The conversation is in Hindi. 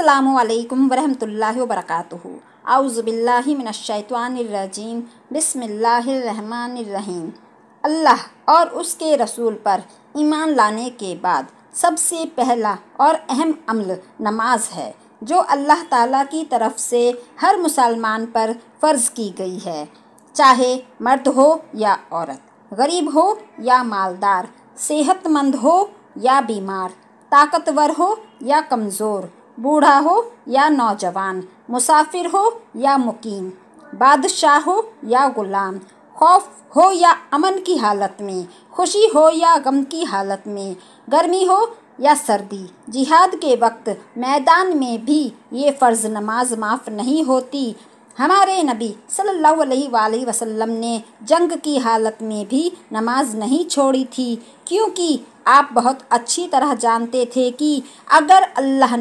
अल्लाम ला वरक आउज़बिल्लिमिनशैतवानरजीम बसमीम अल्लाह और उसके रसूल पर ईमान लाने के बाद सबसे पहला और अहम अमल नमाज है जो अल्लाह ताला की तरफ से हर मुसलमान पर फ़र्ज़ की गई है चाहे मर्द हो या औरत गरीब हो या मालदार सेहतमंद हो या बीमार ताकतवर हो या कमज़ोर बूढ़ा हो या नौजवान मुसाफिर हो या मुकीम बादशाह हो या गुलाम खौफ हो या अमन की हालत में खुशी हो या गम की हालत में गर्मी हो या सर्दी जिहाद के वक्त मैदान में भी ये फ़र्ज़ नमाज माफ़ नहीं होती हमारे नबी सल्लल्लाहु अलैहि वसल्लम ने जंग की हालत में भी नमाज नहीं छोड़ी थी क्योंकि आप बहुत अच्छी तरह जानते थे कि अगर अल्लाह